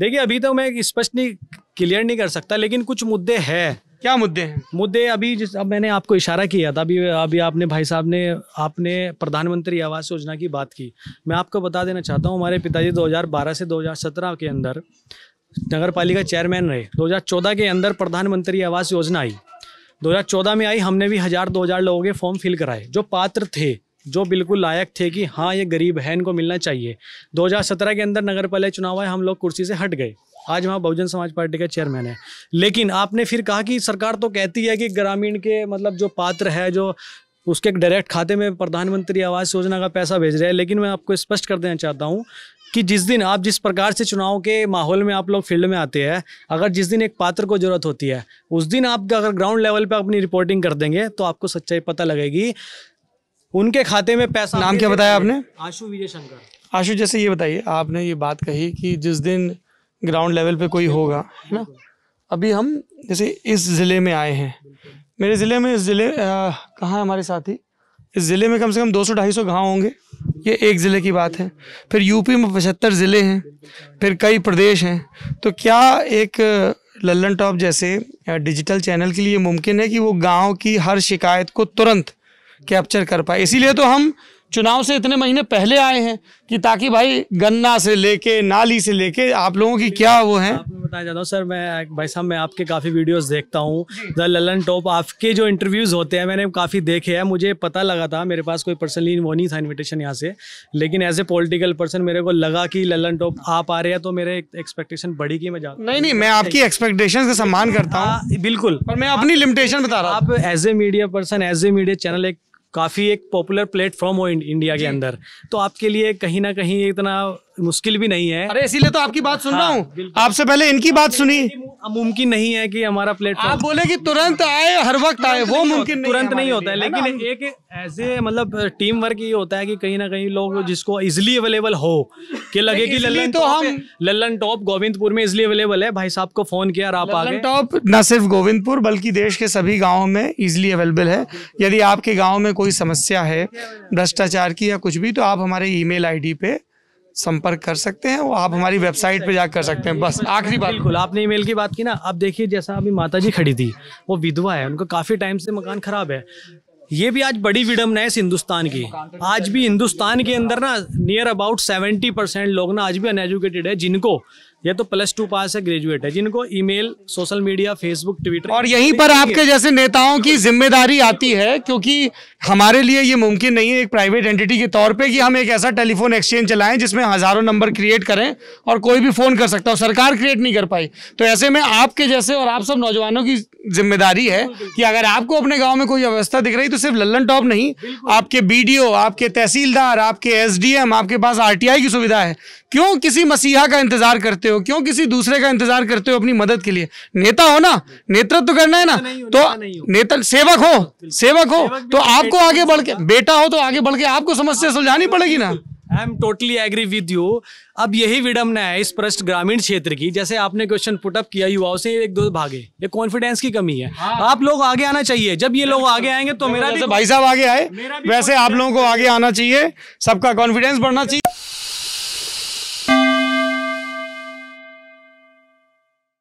देखिए अभी तो मैं स्पष्ट नहीं क्लियर नहीं कर सकता लेकिन कुछ मुद्दे हैं क्या मुद्दे हैं मुद्दे अभी जिस अब मैंने आपको इशारा किया था अभी अभी आपने भाई साहब ने आपने प्रधानमंत्री आवास योजना की बात की मैं आपको बता देना चाहता हूँ हमारे पिताजी 2012 से 2017 के अंदर नगर पालिका चेयरमैन रहे 2014 के अंदर प्रधानमंत्री आवास योजना आई 2014 में आई हमने भी हज़ार दो हज़ार लोगों के फॉर्म फिल कराए जो पात्र थे जो बिल्कुल लायक थे कि हाँ ये गरीब है इनको मिलना चाहिए 2017 के अंदर नगर पालिका चुनाव है हम लोग कुर्सी से हट गए आज वहाँ बहुजन समाज पार्टी के चेयरमैन है लेकिन आपने फिर कहा कि सरकार तो कहती है कि ग्रामीण के मतलब जो पात्र है जो उसके डायरेक्ट खाते में प्रधानमंत्री आवास योजना का पैसा भेज रहे हैं लेकिन मैं आपको स्पष्ट कर देना चाहता हूँ कि जिस दिन आप जिस प्रकार से चुनाव के माहौल में आप लोग फील्ड में आते हैं अगर जिस दिन एक पात्र को जरूरत होती है उस दिन आप अगर ग्राउंड लेवल पर अपनी रिपोर्टिंग कर देंगे तो आपको सच्चाई पता लगेगी उनके खाते में पैसा नाम क्या बताया आपने आशु विजय शंकर आशु जैसे ये बताइए आपने ये बात कही कि जिस दिन ग्राउंड लेवल पे कोई होगा है ना अभी हम जैसे इस ज़िले में आए हैं मेरे ज़िले में इस ज़िले कहाँ है हमारे साथी इस ज़िले में कम से कम 200-250 गांव होंगे ये एक ज़िले की बात है फिर यूपी में पचहत्तर ज़िले हैं फिर कई प्रदेश हैं तो क्या एक लल्लन टॉप जैसे डिजिटल चैनल के लिए मुमकिन है कि वो गांव की हर शिकायत को तुरंत कैप्चर कर पाए इसीलिए तो हम चुनाव से इतने महीने पहले आए हैं कि ताकि भाई गन्ना से लेके नाली से लेके आप लोगों की क्या वो है बताया जाता हूँ सर मैं भाई साहब मैं आपके काफ़ी वीडियोस देखता हूँ द ललन टॉप आपके जो इंटरव्यूज़ होते हैं मैंने काफ़ी देखे हैं मुझे पता लगा था मेरे पास कोई पर्सनली वो नहीं था इन्विटेशन यहाँ से लेकिन एज ए पोलिटिकल पर्सन मेरे को लगा कि ललन टॉप आप आ रहे हैं तो मेरे एक्सपेक्टेशन बढ़ी कि मैं जा नहीं नहीं मैं आपकी एक्सपेक्टेशन का सम्मान करता हूँ हाँ, बिल्कुल पर मैं अपनी लिमिटेशन बता रहा हूँ आप as a media person as a media channel एक काफ़ी एक पॉपुलर प्लेटफॉर्म हो इंडिया के अंदर तो आपके लिए कहीं ना कहीं इतना मुश्किल भी नहीं है अरे इसीलिए तो आपकी बात सुन रहा हाँ, हूँ आपसे पहले इनकी बात सुनी मुमकिन नहीं है कि हमारा प्लेटफॉर्म आप बोले कि तुरंत आए हर वक्त आए वो मुमकिन तुरंत नहीं होता है लेकिन एक ऐसे मतलब टीम वर्क ये होता है कि कहीं ना कहीं लोग जिसको इजिली अवेलेबल हो कि लगे कि लल्लन तो हम लल्लन टॉप गोविंदपुर में इजिली अवेलेबल है भाई साहब को फोन किया आप आगे टॉप न सिर्फ गोविंदपुर बल्कि देश के सभी गाँव में इजिली अवेलेबल है यदि आपके गाँव में कोई समस्या है भ्रष्टाचार की या कुछ भी तो आप हमारे ई मेल पे संपर्क कर सकते हैं वो आप हमारी वेबसाइट पे जाकर कर सकते हैं बस आखिरी बात बिल्कुल आपने ईमेल की बात की ना अब देखिए जैसा अभी माता जी खड़ी थी वो विधवा है उनका काफ़ी टाइम से मकान खराब है ये भी आज बड़ी विडम है इस हिंदुस्तान की आज भी हिंदुस्तान के अंदर ना नियर अबाउट सेवेंटी परसेंट लोग ना आज भी अनएजुकेटेड है जिनको ये तो प्लस टू पास है ग्रेजुएट है जिनको email social media Facebook Twitter और यहीं पर आपके जैसे नेताओं की जिम्मेदारी आती है क्योंकि हमारे लिए ये मुमकिन नहीं है एक प्राइवेट एंटिटी के तौर पे कि हम एक ऐसा टेलीफोन एक्सचेंज चलाएं जिसमें हजारों नंबर क्रिएट करें और कोई भी फोन कर सकता हो सरकार क्रिएट नहीं कर पाई तो ऐसे में आपके जैसे और आप सब नौजवानों की जिम्मेदारी है कि अगर आपको अपने गाँव में कोई व्यवस्था दिख रही तो सिर्फ लल्लन टॉप नहीं आपके बी आपके तहसीलदार आपके एस आपके पास आर की सुविधा है क्यों किसी मसीहा का इंतजार करते हो क्यों किसी दूसरे का इंतजार करते हो अपनी मदद के लिए नेता हो ना नेतृत्व करना है ना तो नेता सेवक हो सेवक हो तो, तो आपको आगे बढ़ के बेटा हो तो आगे बढ़ के आपको समस्या हाँ, सुलझानी पड़ेगी ना I am totally agree with you अब यही विडम्बना है इस प्रश्न ग्रामीण क्षेत्र की जैसे आपने क्वेश्चन पुटअप किया युवाओं से एक दो भागे ये कॉन्फिडेंस की कमी है हाँ। आप लोग आगे आना चाहिए जब ये लोग आगे आएंगे तो मेरा भाई साहब आगे आए वैसे आप लोगों को आगे आना चाहिए सबका कॉन्फिडेंस बढ़ना चाहिए